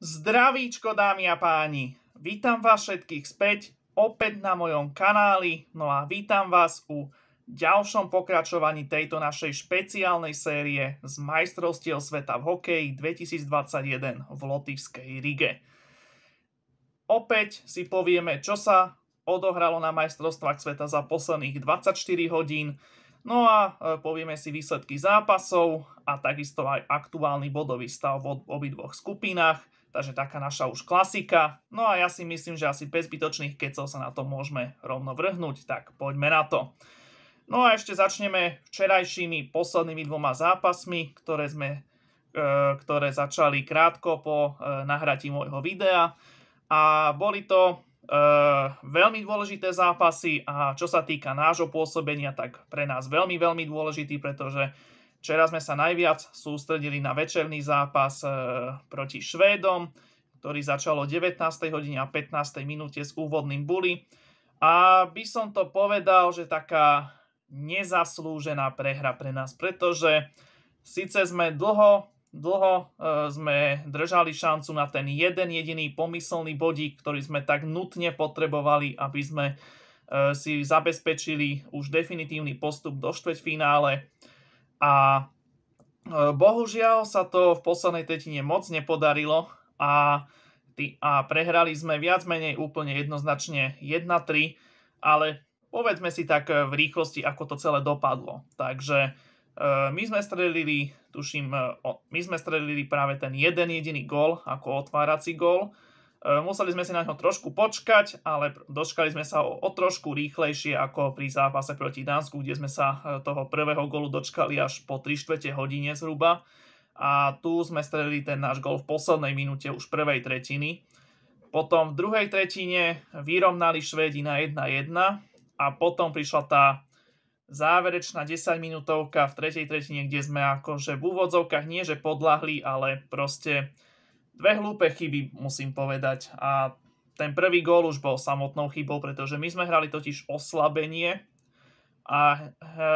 Zdravíčko dámy a páni, vítam vás všetkých späť opäť na mojom kanáli, no a vítam vás u ďalšom pokračovaní tejto našej špeciálnej série z majstrovstiev sveta v hokeji 2021 v Lotyšskej Rige. Opäť si povieme, čo sa odohralo na majstrovstvách sveta za posledných 24 hodín, No a e, povieme si výsledky zápasov a takisto aj aktuálny bodový stav v obidvoch skupinách. Takže taká naša už klasika. No a ja si myslím, že asi bez zbytočných kecov sa na to môžeme rovno vrhnúť, tak poďme na to. No a ešte začneme včerajšími poslednými dvoma zápasmi, ktoré, sme, e, ktoré začali krátko po e, nahratí môjho videa. A boli to e, veľmi dôležité zápasy a čo sa týka nášho pôsobenia, tak pre nás veľmi, veľmi dôležitý, pretože Včera sme sa najviac sústredili na večerný zápas eh, proti Švédom, ktorý začal o 19. hodine a 15. minúte s úvodným buli. A by som to povedal, že taká nezaslúžená prehra pre nás, pretože síce sme dlho, dlho eh, sme držali šancu na ten jeden jediný pomyselný bodík, ktorý sme tak nutne potrebovali, aby sme eh, si zabezpečili už definitívny postup do štvrťfinále. finále a e, bohužiaľ sa to v poslednej tretine moc nepodarilo a, a prehrali sme viac menej úplne jednoznačne 1-3, ale povedzme si tak e, v rýchlosti, ako to celé dopadlo. Takže e, my sme strelili, tuším, my sme strelili práve ten jeden jediný gól ako otvárací gól E, museli sme si na ňo trošku počkať, ale dočkali sme sa o, o trošku rýchlejšie ako pri zápase proti Dánsku, kde sme sa e, toho prvého golu dočkali až po 3 štvrte hodine zhruba. A tu sme strelili ten náš gol v poslednej minúte už prvej tretiny. Potom v druhej tretine vyrovnali Švédi na 1-1 a potom prišla tá záverečná 10 minútovka v tretej tretine, kde sme akože v úvodzovkách nie že podlahli, ale proste Dve hlúpe chyby, musím povedať. A ten prvý gól už bol samotnou chybou, pretože my sme hrali totiž oslabenie. A e,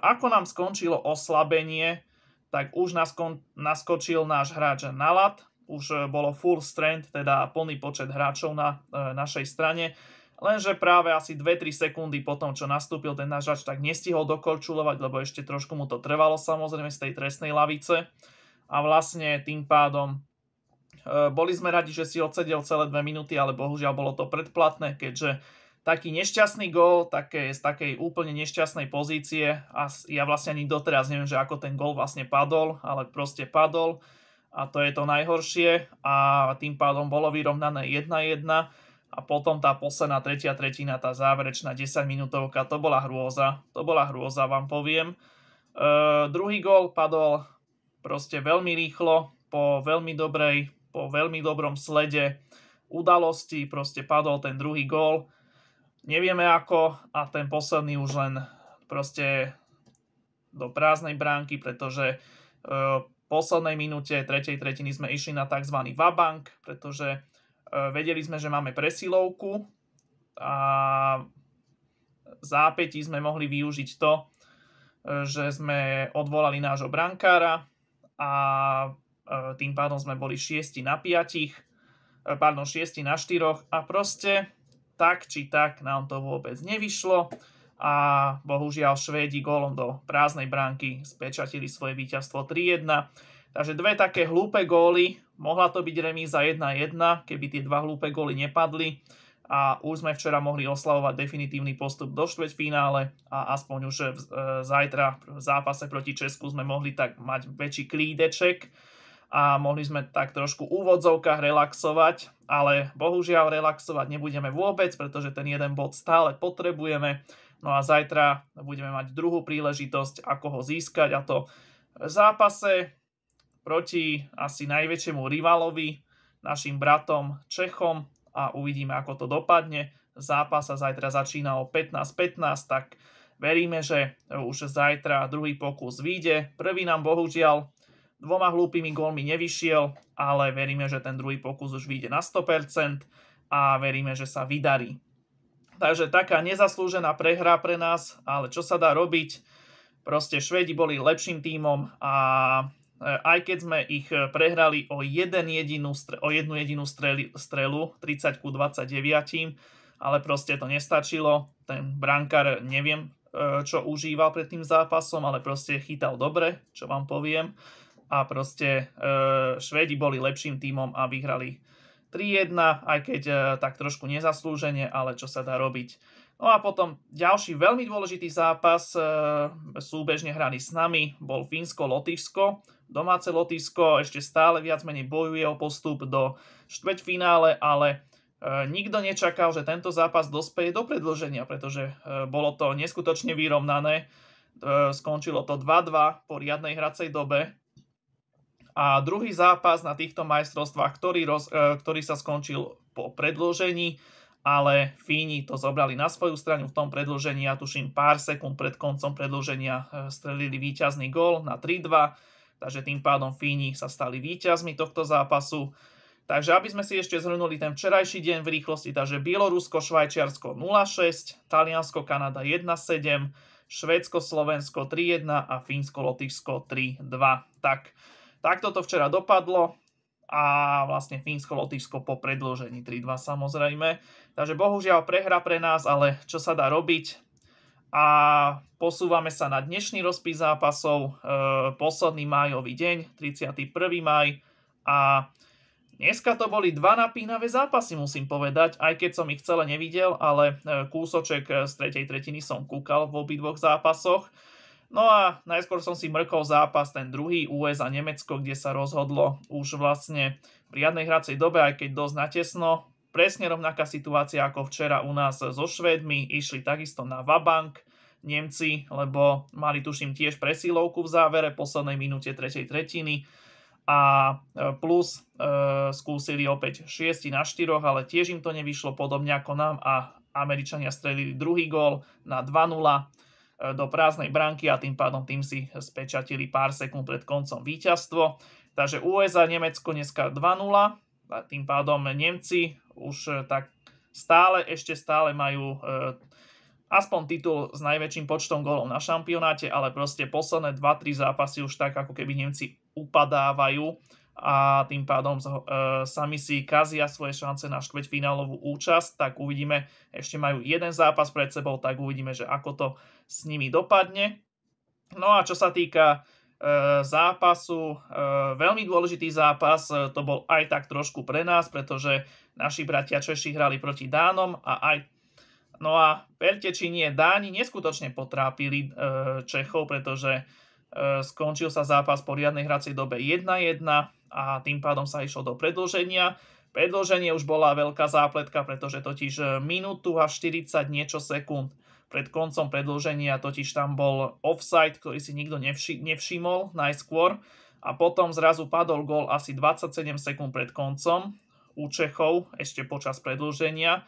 ako nám skončilo oslabenie, tak už naskon, naskočil náš hráč na lat. Už e, bolo full strength, teda plný počet hráčov na e, našej strane. Lenže práve asi 2-3 sekundy po tom, čo nastúpil ten náš hráč, tak nestihol dokorčulovať, lebo ešte trošku mu to trvalo samozrejme z tej trestnej lavice. A vlastne tým pádom Eh, boli sme radi, že si odsedel celé dve minúty, ale bohužiaľ bolo to predplatné, keďže taký nešťastný gól, také, z takej úplne nešťastnej pozície a ja vlastne ani doteraz neviem, že ako ten gól vlastne padol, ale proste padol a to je to najhoršie a tým pádom bolo vyrovnané 1-1 a potom tá posledná tretia tretina, tá záverečná 10 minútovka, to bola hrôza, to bola hrôza, vám poviem. E, druhý gól padol proste veľmi rýchlo, po veľmi dobrej po veľmi dobrom slede udalosti proste padol ten druhý gól. Nevieme ako a ten posledný už len proste do prázdnej bránky, pretože e, v poslednej minúte tretej tretiny sme išli na tzv. vabank, pretože e, vedeli sme, že máme presilovku a zápätí sme mohli využiť to, e, že sme odvolali nášho brankára a Eh, tým pádom sme boli 6 na 5, eh, pardon, 6 na 4 a proste tak či tak nám to vôbec nevyšlo a bohužiaľ Švédi gólom do prázdnej bránky spečatili svoje víťazstvo 3-1. Takže dve také hlúpe góly, mohla to byť remíza 1-1, keby tie dva hlúpe góly nepadli a už sme včera mohli oslavovať definitívny postup do štvrťfinále a aspoň už eh, zajtra v zápase proti Česku sme mohli tak mať väčší klídeček, a mohli sme tak trošku v úvodzovkách relaxovať, ale bohužiaľ relaxovať nebudeme vôbec, pretože ten jeden bod stále potrebujeme. No a zajtra budeme mať druhú príležitosť, ako ho získať a to v zápase proti asi najväčšiemu rivalovi, našim bratom Čechom a uvidíme, ako to dopadne. Zápas sa zajtra začína o 15.15, .15, tak veríme, že už zajtra druhý pokus vyjde. Prvý nám bohužiaľ Dvoma hlúpými gólmi nevyšiel, ale veríme, že ten druhý pokus už vyjde na 100% a veríme, že sa vydarí. Takže taká nezaslúžená prehra pre nás, ale čo sa dá robiť? Proste Švedi boli lepším tímom a e, aj keď sme ich e, prehrali o, jeden jedinú, o jednu jedinú strelu, 30 ku 29, ale proste to nestačilo. Ten brankár, neviem, e, čo užíval pred tým zápasom, ale proste chytal dobre, čo vám poviem a proste e, Švedi boli lepším tímom a vyhrali 3-1, aj keď e, tak trošku nezaslúžene, ale čo sa dá robiť. No a potom ďalší veľmi dôležitý zápas, e, súbežne hraný s nami, bol Fínsko-Lotyšsko. Domáce Lotyšsko ešte stále viac menej bojuje o postup do štvrťfinále, ale nikto nečakal, že tento zápas dospeje do predlženia, pretože bolo to neskutočne vyrovnané. Skončilo to 2-2 po riadnej hracej dobe a druhý zápas na týchto majstrovstvách, ktorý, roz, e, ktorý sa skončil po predložení, ale Fíni to zobrali na svoju stranu v tom predložení a ja tuším pár sekúnd pred koncom predloženia e, strelili víťazný gól na 3-2, takže tým pádom Fíni sa stali víťazmi tohto zápasu. Takže aby sme si ešte zhrnuli ten včerajší deň v rýchlosti, takže Bielorusko, Švajčiarsko 0,6, Taliansko, Kanada 1,7, Švedsko Slovensko 3,1 a Fínsko, Lotyšsko 3-2. Tak Takto to včera dopadlo a vlastne Fínsko-Lotyšsko po predložení 3-2 samozrejme. Takže bohužiaľ prehra pre nás, ale čo sa dá robiť? A posúvame sa na dnešný rozpis zápasov, e, posledný májový deň, 31. maj a dneska to boli dva napínavé zápasy, musím povedať, aj keď som ich celé nevidel, ale e, kúsoček z tretej tretiny som kúkal v obidvoch zápasoch. No a najskôr som si mrkol zápas ten druhý US a Nemecko, kde sa rozhodlo už vlastne v riadnej hracej dobe, aj keď dosť natesno. Presne rovnaká situácia ako včera u nás so Švédmi, išli takisto na Vabank, Nemci, lebo mali tuším tiež presílovku v závere poslednej minúte tretej tretiny a e, plus e, skúsili opäť 6 na 4, ale tiež im to nevyšlo podobne ako nám a Američania strelili druhý gól na E, do prázdnej branky a tým pádom tým si spečatili pár sekúnd pred koncom víťazstvo. Takže USA, Nemecko dneska 2-0 a tým pádom Nemci už e, tak stále, ešte stále majú e, aspoň titul s najväčším počtom golov na šampionáte, ale proste posledné 2-3 zápasy už tak ako keby Nemci upadávajú a tým pádom e, sami si kazia svoje šance na štveť finálovú účasť, tak uvidíme, ešte majú jeden zápas pred sebou, tak uvidíme, že ako to s nimi dopadne. No a čo sa týka e, zápasu, e, veľmi dôležitý zápas, e, to bol aj tak trošku pre nás, pretože naši bratia Češi hrali proti Dánom a aj No a verte či nie, Dáni neskutočne potrápili e, Čechov, pretože e, skončil sa zápas po riadnej hracej dobe 1-1 a tým pádom sa išlo do predĺženia. Predloženie už bola veľká zápletka, pretože totiž e, minútu a 40 niečo sekúnd pred koncom predloženia totiž tam bol offside, ktorý si nikto nevši nevšimol najskôr a potom zrazu padol gol asi 27 sekúnd pred koncom u Čechov ešte počas predloženia.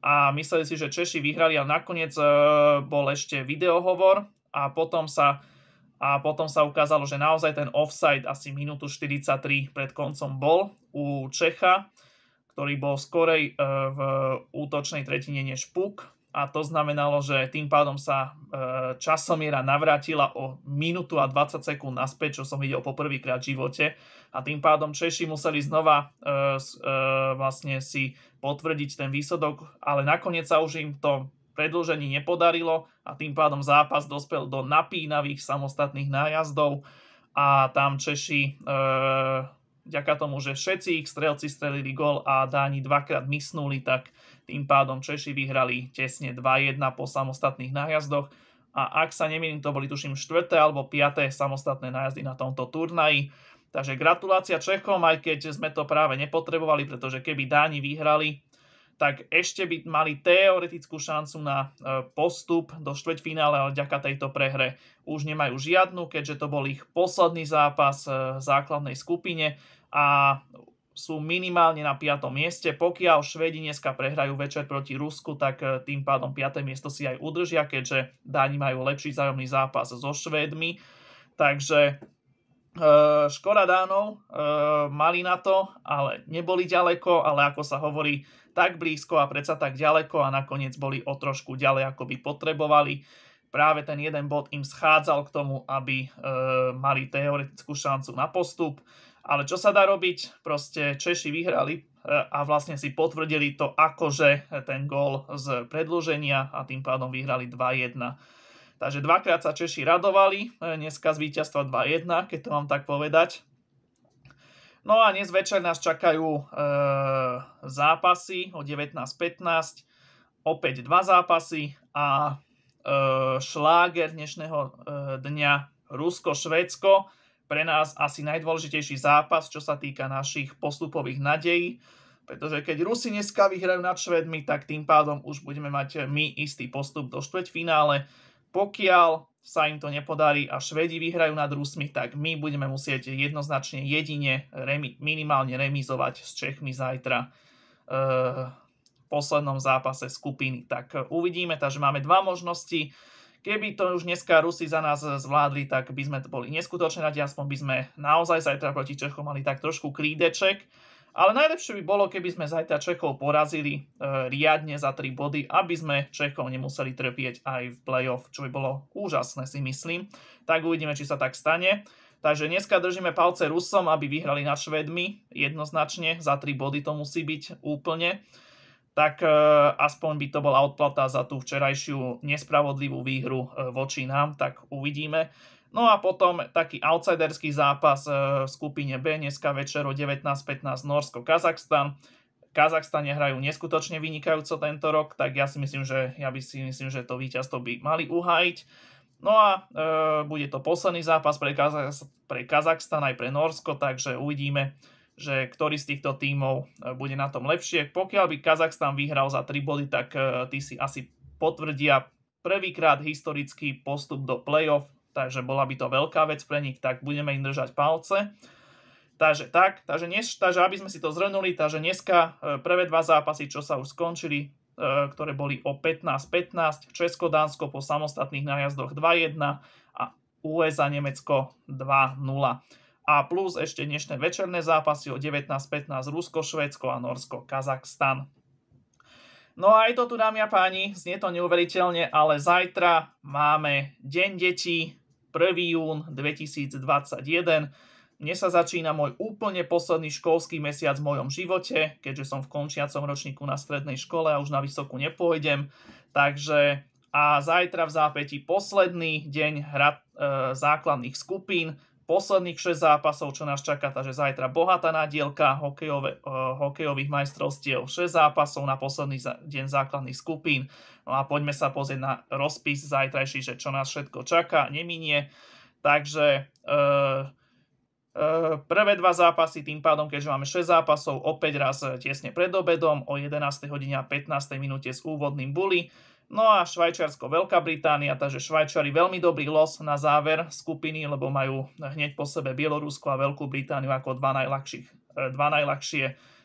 a mysleli si, že Češi vyhrali a nakoniec e, bol ešte videohovor a potom sa a potom sa ukázalo, že naozaj ten offside asi minútu 43 pred koncom bol u Čecha, ktorý bol skorej e, v útočnej tretine než Puk a to znamenalo, že tým pádom sa e, časomiera navrátila o minútu a 20 sekúnd naspäť, čo som videl poprvýkrát v živote a tým pádom Češi museli znova e, vlastne si potvrdiť ten výsledok, ale nakoniec sa už im to predĺžení nepodarilo a tým pádom zápas dospel do napínavých samostatných nájazdov a tam Češi e, tomu, že všetci ich strelci strelili gol a Dáni dvakrát mysnuli, tak tým pádom Češi vyhrali tesne 2-1 po samostatných nájazdoch a ak sa nemýlim, to boli tuším 4. alebo 5. samostatné nájazdy na tomto turnaji. Takže gratulácia Čechom, aj keď sme to práve nepotrebovali, pretože keby Dáni vyhrali, tak ešte by mali teoretickú šancu na e, postup do štvrťfinále, ale vďaka tejto prehre už nemajú žiadnu, keďže to bol ich posledný zápas e, v základnej skupine a sú minimálne na 5. mieste. Pokiaľ Švedi dneska prehrajú večer proti Rusku, tak e, tým pádom 5. miesto si aj udržia, keďže Dáni majú lepší zájomný zápas so Švédmi. Takže škoda Dánov, mali na to, ale neboli ďaleko, ale ako sa hovorí, tak blízko a predsa tak ďaleko a nakoniec boli o trošku ďalej, ako by potrebovali. Práve ten jeden bod im schádzal k tomu, aby e, mali teoretickú šancu na postup. Ale čo sa dá robiť? Proste Češi vyhrali e, a vlastne si potvrdili to akože ten gól z predloženia a tým pádom vyhrali 2-1. Takže dvakrát sa Češi radovali, e, dneska z víťazstva 2-1, keď to mám tak povedať. No a dnes večer nás čakajú e, zápasy o 19.15, opäť dva zápasy a e, šláger dnešného e, dňa Rusko-Švédsko. Pre nás asi najdôležitejší zápas, čo sa týka našich postupových nadejí, pretože keď Rusi dneska vyhrajú nad Švedmi, tak tým pádom už budeme mať my istý postup do štvrťfinále. Pokiaľ sa im to nepodarí a Švedi vyhrajú nad Rusmi, tak my budeme musieť jednoznačne jedine remi, minimálne remizovať s Čechmi zajtra e, v poslednom zápase skupiny. Tak uvidíme, takže máme dva možnosti. Keby to už dneska Rusi za nás zvládli, tak by sme boli neskutočne radi, aspoň by sme naozaj zajtra proti Čechom mali tak trošku krídeček ale najlepšie by bolo, keby sme zajtra Čechov porazili e, riadne za 3 body, aby sme Čechov nemuseli trpieť aj v playoff, čo by bolo úžasné si myslím. Tak uvidíme, či sa tak stane. Takže dneska držíme palce Rusom, aby vyhrali na Švedmi jednoznačne. Za 3 body to musí byť úplne. Tak e, aspoň by to bola odplata za tú včerajšiu nespravodlivú výhru e, voči nám. Tak uvidíme. No a potom taký outsiderský zápas e, v skupine B dneska večer o 19.15 Norsko-Kazachstan. Kazachstane hrajú neskutočne vynikajúco tento rok, tak ja si myslím, že, ja by si myslím, že to víťazstvo by mali uhajiť. No a e, bude to posledný zápas pre, Kazach, pre Kazachstan aj pre Norsko, takže uvidíme, že ktorý z týchto tímov e, bude na tom lepšie. Pokiaľ by Kazachstan vyhral za 3 body, tak e, tí si asi potvrdia prvýkrát historický postup do play-off Takže bola by to veľká vec pre nich, tak budeme im držať palce. Takže tak, takže, dnes, takže aby sme si to zhrnuli, takže dneska e, prvé dva zápasy, čo sa už skončili, e, ktoré boli o 15-15, Česko-Dánsko po samostatných nájazdoch 2-1 a USA-Nemecko 2-0. A plus ešte dnešné večerné zápasy o 19-15 Rusko, Švédsko a Norsko, Kazachstan. No a aj to tu, dámy a páni, znie to neuveriteľne, ale zajtra máme Deň detí, 1. jún 2021. Mne sa začína môj úplne posledný školský mesiac v mojom živote, keďže som v končiacom ročníku na strednej škole a už na vysokú nepôjdem. Takže a zajtra v zápäti posledný deň hra, e, základných skupín, posledných 6 zápasov, čo nás čaká, takže zajtra bohatá nadielka hokejové, eh, hokejových majstrovstiev, 6 zápasov na posledný deň základných skupín. No a poďme sa pozrieť na rozpis zajtrajší, že čo nás všetko čaká, neminie. Takže uh, Uh, prvé dva zápasy, tým pádom, keďže máme 6 zápasov, opäť raz tesne pred obedom o 11.15 minúte s úvodným bully. No a Švajčiarsko, Veľká Británia, takže Švajčari veľmi dobrý los na záver skupiny, lebo majú hneď po sebe Bielorusko a Veľkú Britániu ako dva, najľahších, e, dva najľahšie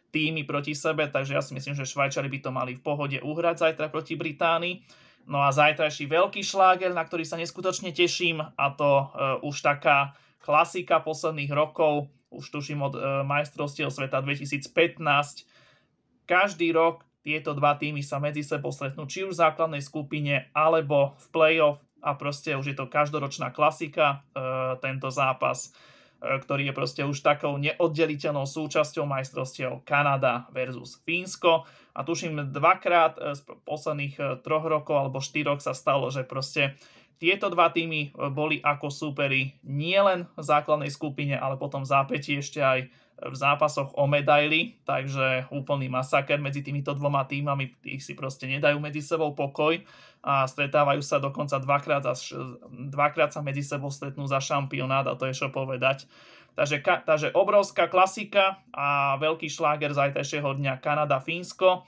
týmy proti sebe, takže ja si myslím, že Švajčari by to mali v pohode uhrať zajtra proti Británii. No a zajtrajší veľký šlágel, na ktorý sa neskutočne teším, a to e, už taká klasika posledných rokov, už tuším od e, majstrovstiev sveta 2015, každý rok tieto dva týmy sa medzi sebou stretnú či už v základnej skupine alebo v play-off a proste už je to každoročná klasika e, tento zápas, e, ktorý je proste už takou neoddeliteľnou súčasťou majstrovstiev Kanada versus Fínsko a tuším dvakrát e, z posledných troch rokov alebo štyroch sa stalo, že proste tieto dva týmy boli ako súperi nielen v základnej skupine, ale potom v zápäti ešte aj v zápasoch o medaily, takže úplný masaker medzi týmito dvoma týmami, ich si proste nedajú medzi sebou pokoj a stretávajú sa dokonca dvakrát, za, dvakrát sa medzi sebou stretnú za šampionát a to je čo povedať. Takže, ka, takže obrovská klasika a veľký šláger zajtrajšieho dňa Kanada-Fínsko,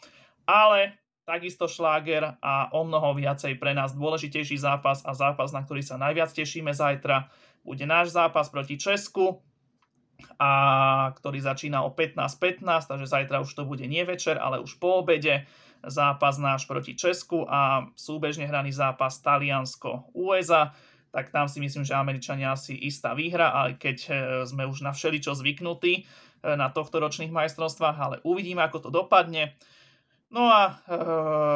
ale takisto šláger a o mnoho viacej pre nás dôležitejší zápas a zápas, na ktorý sa najviac tešíme zajtra, bude náš zápas proti Česku a ktorý začína o 15.15, .15, takže zajtra už to bude nie večer, ale už po obede. Zápas náš proti Česku a súbežne hraný zápas Taliansko-USA, tak tam si myslím, že Američania asi istá výhra, aj keď e, sme už na všeličo zvyknutí e, na tohto ročných majstrovstvách, ale uvidíme, ako to dopadne. No a e,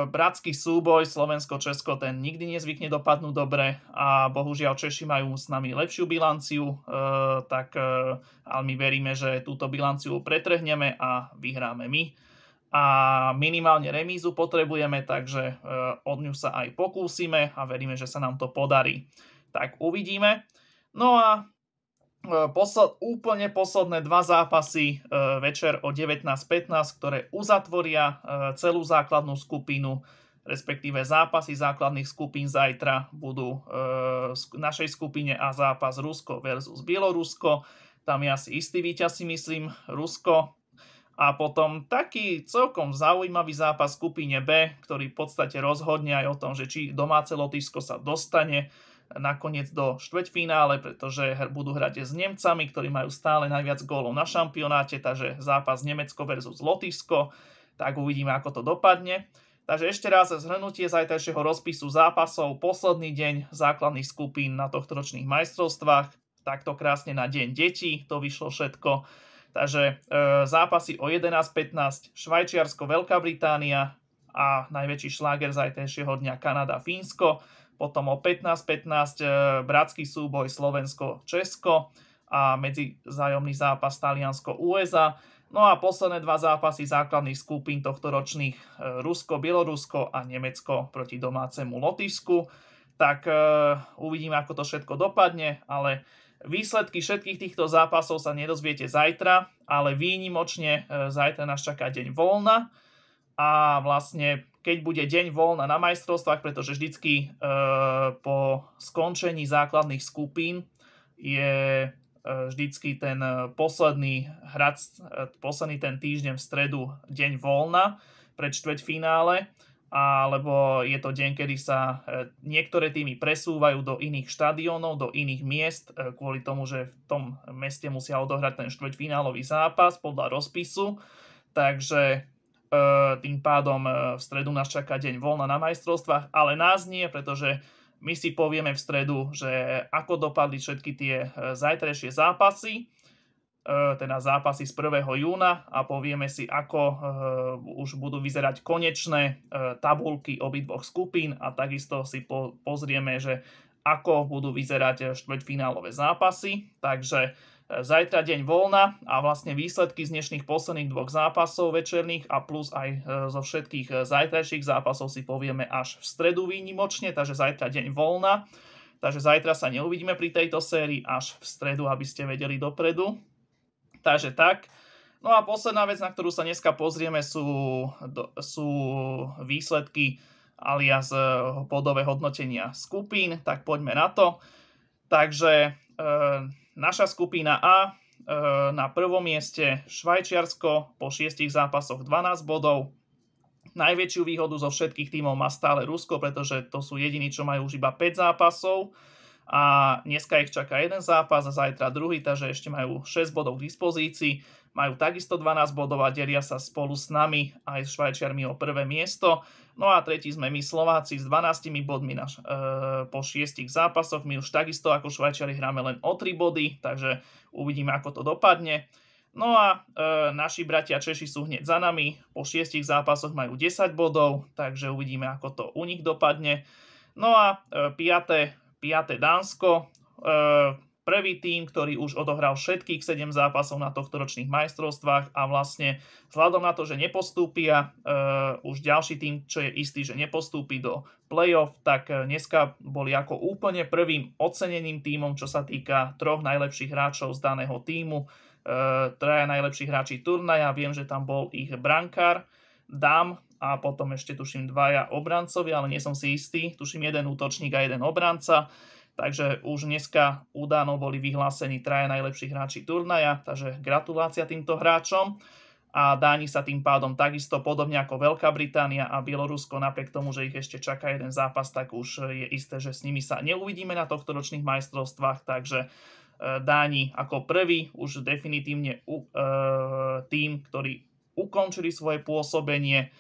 bratský súboj Slovensko-Česko ten nikdy nezvykne dopadnúť dobre a bohužiaľ Češi majú s nami lepšiu bilanciu, e, tak e, ale my veríme, že túto bilanciu pretrhneme a vyhráme my. A minimálne remízu potrebujeme, takže e, od ňu sa aj pokúsime a veríme, že sa nám to podarí. Tak uvidíme. No a E, posled, úplne posledné dva zápasy e, večer o 19.15, ktoré uzatvoria e, celú základnú skupinu, respektíve zápasy základných skupín zajtra budú v našej skupine a zápas Rusko versus Bielorusko. Tam je asi istý víťaz si myslím, Rusko. A potom taký celkom zaujímavý zápas skupine B, ktorý v podstate rozhodne aj o tom, že či domáce Lotyšsko sa dostane nakoniec do štvrťfinále, pretože budú hrať s Nemcami, ktorí majú stále najviac gólov na šampionáte, takže zápas Nemecko versus Lotyšsko, tak uvidíme, ako to dopadne. Takže ešte raz zhrnutie zajtrajšieho rozpisu zápasov, posledný deň základných skupín na ročných majstrovstvách, takto krásne na deň detí, to vyšlo všetko. Takže e, zápasy o 11.15 Švajčiarsko, Veľká Británia a najväčší šláger zajtrajšieho dňa Kanada, Fínsko potom o 15-15 e, bratský súboj Slovensko-Česko a medzi zájomný zápas Taliansko-USA. No a posledné dva zápasy základných skupín tohto ročných e, Rusko, Bielorusko a Nemecko proti domácemu Lotyšsku. Tak e, uvidíme, ako to všetko dopadne, ale výsledky všetkých týchto zápasov sa nedozviete zajtra, ale výnimočne zajtra nás čaká deň voľna a vlastne keď bude deň voľna na majstrovstvách, pretože vždycky e, po skončení základných skupín je e, vždycky ten e, posledný, hrad, posledný ten týždeň v stredu deň voľna pred štvrťfinále, alebo je to deň, kedy sa niektoré týmy presúvajú do iných štadiónov, do iných miest, kvôli tomu, že v tom meste musia odohrať ten štvrťfinálový zápas podľa rozpisu. Takže E, tým pádom e, v stredu nás čaká deň voľna na majstrovstvách, ale nás nie, pretože my si povieme v stredu, že ako dopadli všetky tie e, zajtrajšie zápasy, teda zápasy z 1. júna a povieme si, ako už budú vyzerať konečné tabulky obidvoch skupín a takisto si pozrieme, že ako budú vyzerať štvrťfinálové zápasy. Takže Zajtra deň voľna a vlastne výsledky z dnešných posledných dvoch zápasov večerných a plus aj e, zo všetkých e, zajtrajších zápasov si povieme až v stredu výnimočne, takže zajtra deň voľna. Takže zajtra sa neuvidíme pri tejto sérii až v stredu, aby ste vedeli dopredu. Takže tak. No a posledná vec, na ktorú sa dneska pozrieme, sú, sú výsledky alias e, bodové hodnotenia skupín, tak poďme na to. Takže e, naša skupina A e, na prvom mieste Švajčiarsko po šiestich zápasoch 12 bodov. Najväčšiu výhodu zo všetkých tímov má stále Rusko, pretože to sú jediní, čo majú už iba 5 zápasov a dneska ich čaká jeden zápas a zajtra druhý, takže ešte majú 6 bodov k dispozícii majú takisto 12 bodov a delia sa spolu s nami aj s Švajčiarmi o prvé miesto. No a tretí sme my Slováci s 12 bodmi na, e, po 6 zápasoch. My už takisto ako Švajčiari hráme len o 3 body, takže uvidíme ako to dopadne. No a e, naši bratia Češi sú hneď za nami, po 6 zápasoch majú 10 bodov, takže uvidíme ako to u nich dopadne. No a e, 5. Dánsko, e, prvý tým, ktorý už odohral všetkých 7 zápasov na tohto ročných majstrovstvách a vlastne vzhľadom na to, že nepostúpia, e, už ďalší tým, čo je istý, že nepostúpi do playoff, tak eh, dneska boli ako úplne prvým oceneným týmom, čo sa týka troch najlepších hráčov z daného týmu. E, eh, traja najlepší hráči turnaja, viem, že tam bol ich brankár, dám a potom ešte tuším dvaja obrancovi, ale nie som si istý, tuším jeden útočník a jeden obranca. Takže už dneska údano boli vyhlásení traje najlepší hráči turnaja, takže gratulácia týmto hráčom. A Dáni sa tým pádom takisto, podobne ako Veľká Británia a Bielorusko, napriek tomu, že ich ešte čaká jeden zápas, tak už je isté, že s nimi sa neuvidíme na tohto ročných majstrovstvách, takže e, Dáni ako prvý už definitívne e, tým, ktorí ukončili svoje pôsobenie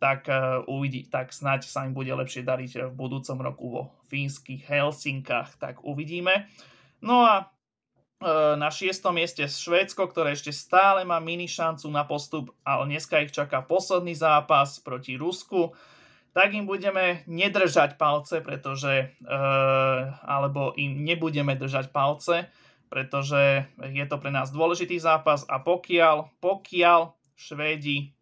tak, eh, uvidí, tak snáď sa im bude lepšie dariť eh, v budúcom roku vo fínskych Helsinkách, tak uvidíme. No a eh, na šiestom mieste Švédsko, ktoré ešte stále má mini šancu na postup, ale dneska ich čaká posledný zápas proti Rusku. Tak im budeme nedržať palce, pretože, alebo im nebudeme držať palce, pretože je to pre nás dôležitý zápas a pokiaľ, pokiaľ Švédi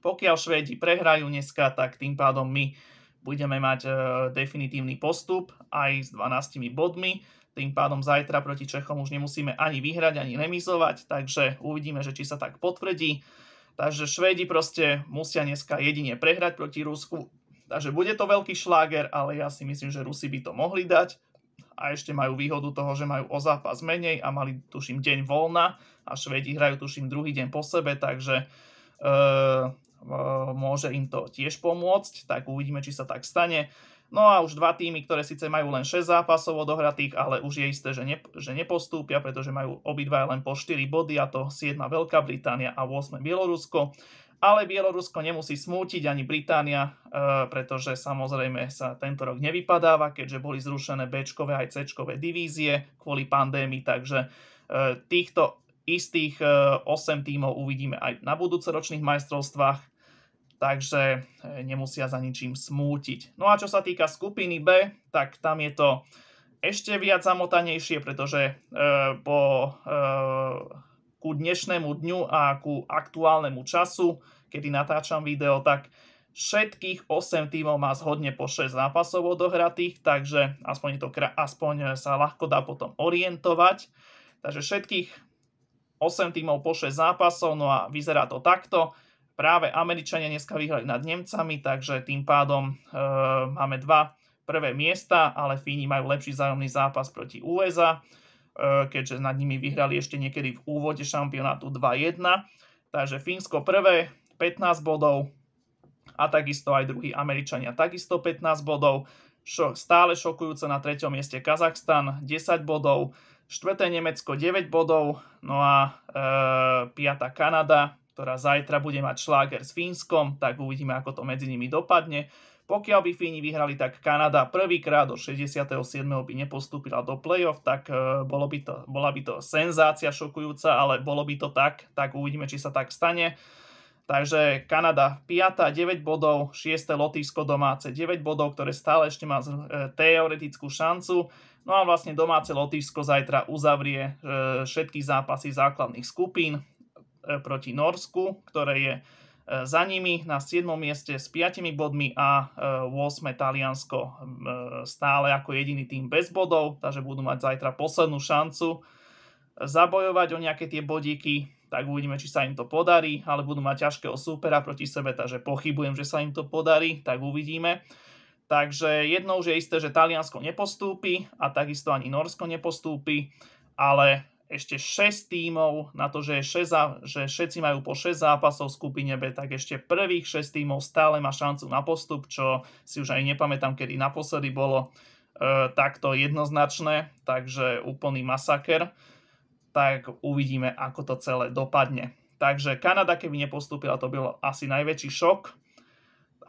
pokiaľ Švédi prehrajú dneska, tak tým pádom my budeme mať e, definitívny postup aj s 12 bodmi. Tým pádom zajtra proti Čechom už nemusíme ani vyhrať, ani remizovať, takže uvidíme, že či sa tak potvrdí. Takže Švédi proste musia dneska jedine prehrať proti Rusku. Takže bude to veľký šláger, ale ja si myslím, že Rusi by to mohli dať. A ešte majú výhodu toho, že majú o zápas menej a mali, tuším, deň voľna a Švédi hrajú, tuším, druhý deň po sebe, takže e, E, môže im to tiež pomôcť, tak uvidíme, či sa tak stane. No a už dva týmy, ktoré síce majú len 6 zápasov odohratých, ale už je isté, že, ne, že nepostúpia, pretože majú obidva len po 4 body, a to 7 Veľká Británia a 8 Bielorusko. Ale Bielorusko nemusí smútiť ani Británia, e, pretože samozrejme sa tento rok nevypadáva, keďže boli zrušené B aj C divízie kvôli pandémii, takže e, týchto istých e, 8 tímov uvidíme aj na budúcoročných majstrovstvách takže e, nemusia za ničím smútiť. No a čo sa týka skupiny B, tak tam je to ešte viac zamotanejšie, pretože e, po, e, ku dnešnému dňu a ku aktuálnemu času, kedy natáčam video, tak všetkých 8 tímov má zhodne po 6 zápasov odohratých, takže aspoň, to, aspoň sa ľahko dá potom orientovať. Takže všetkých 8 tímov po 6 zápasov, no a vyzerá to takto práve Američania dneska vyhrali nad Nemcami, takže tým pádom e, máme dva prvé miesta, ale Fíni majú lepší zájomný zápas proti USA, e, keďže nad nimi vyhrali ešte niekedy v úvode šampionátu 2-1. Takže Fínsko prvé, 15 bodov a takisto aj druhý Američania takisto 15 bodov. Šo, stále šokujúce na treťom mieste Kazachstan 10 bodov, štvrté Nemecko 9 bodov, no a e, piata Kanada ktorá zajtra bude mať šláger s Fínskom, tak uvidíme, ako to medzi nimi dopadne. Pokiaľ by Fíni vyhrali, tak Kanada prvýkrát do 67. by nepostúpila do play-off, tak e, bolo by to, bola by to senzácia šokujúca, ale bolo by to tak, tak uvidíme, či sa tak stane. Takže Kanada 5. 9 bodov, 6. Lotyšsko domáce 9 bodov, ktoré stále ešte má e, teoretickú šancu. No a vlastne domáce Lotyšsko zajtra uzavrie e, všetky zápasy základných skupín. E, proti Norsku, ktoré je e, za nimi na 7. mieste s 5 bodmi a 8. E, Taliansko stále ako jediný tým bez bodov, takže budú mať zajtra poslednú šancu zabojovať o nejaké tie bodíky, tak uvidíme, či sa im to podarí, ale budú mať ťažkého súpera proti sebe, takže pochybujem, že sa im to podarí, tak uvidíme. Takže jednou už je isté, že Taliansko nepostúpi a takisto ani Norsko nepostúpi, ale ešte 6 tímov, na to, že, je 6, že všetci majú po 6 zápasov v skupine B, tak ešte prvých 6 tímov stále má šancu na postup, čo si už aj nepamätám, kedy naposledy bolo e, takto jednoznačné, takže úplný masaker. Tak uvidíme, ako to celé dopadne. Takže Kanada, keby nepostúpila, to bol asi najväčší šok,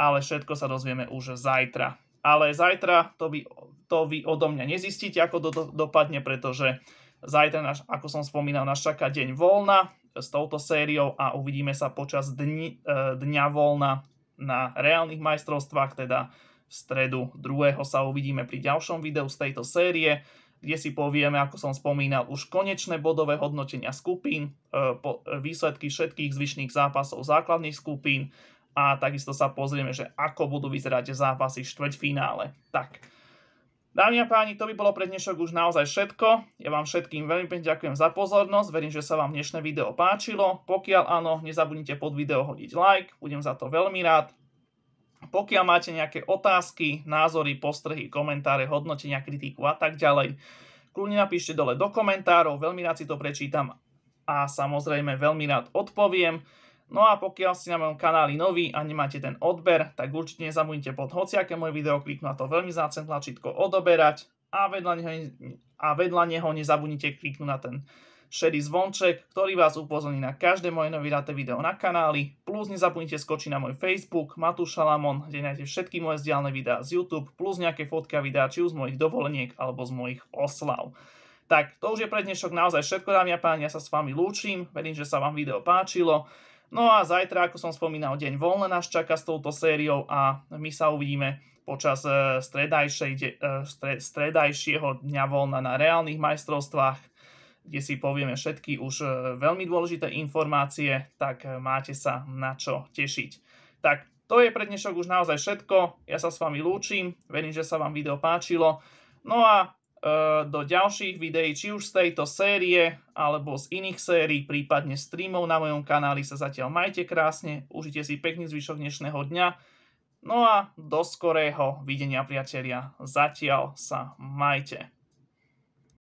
ale všetko sa dozvieme už zajtra. Ale zajtra to vy, to vy odo mňa nezistíte, ako to do, dopadne, pretože Zajtra, ako som spomínal, nás čaká deň voľna s touto sériou a uvidíme sa počas dni, e, dňa voľna na reálnych majstrovstvách, teda v stredu 2. sa uvidíme pri ďalšom videu z tejto série, kde si povieme, ako som spomínal, už konečné bodové hodnotenia skupín, e, e, výsledky všetkých zvyšných zápasov základných skupín a takisto sa pozrieme, že ako budú vyzerať zápasy v štvrťfinále. Tak, Dámy a páni, to by bolo pre dnešok už naozaj všetko. Ja vám všetkým veľmi pekne ďakujem za pozornosť, verím, že sa vám dnešné video páčilo. Pokiaľ áno, nezabudnite pod video hodiť like, budem za to veľmi rád. Pokiaľ máte nejaké otázky, názory, postrehy, komentáre, hodnotenia, kritiku a tak ďalej, kľudne napíšte dole do komentárov, veľmi rád si to prečítam a samozrejme veľmi rád odpoviem. No a pokiaľ ste na mojom kanáli noví a nemáte ten odber, tak určite nezabudnite pod hociaké moje video kliknúť na no to veľmi zácen tlačítko odoberať a vedľa neho, a vedľa neho nezabudnite kliknúť na ten šedý zvonček, ktorý vás upozorní na každé moje novinaté video na kanáli, plus nezabudnite skočiť na môj Facebook Matúš Šalamon, kde nájdete všetky moje vzdialené videá z YouTube, plus nejaké fotky a videá či už z mojich dovoleniek alebo z mojich oslav. Tak, to už je pre dnešok naozaj všetko, dámy a páni, ja sa s vami lúčim, verím, že sa vám video páčilo. No a zajtra, ako som spomínal, deň voľna nás čaká s touto sériou a my sa uvidíme počas e, e, stredajšieho dňa voľna na reálnych majstrovstvách, kde si povieme všetky už e, veľmi dôležité informácie, tak máte sa na čo tešiť. Tak to je pre dnešok už naozaj všetko. Ja sa s vami lúčim, verím, že sa vám video páčilo. No a Eh, do ďalších videí, či už z tejto série, alebo z iných sérií, prípadne streamov na mojom kanáli sa zatiaľ majte krásne, užite si pekný zvyšok dnešného dňa, no a do skorého videnia priatelia, zatiaľ sa majte.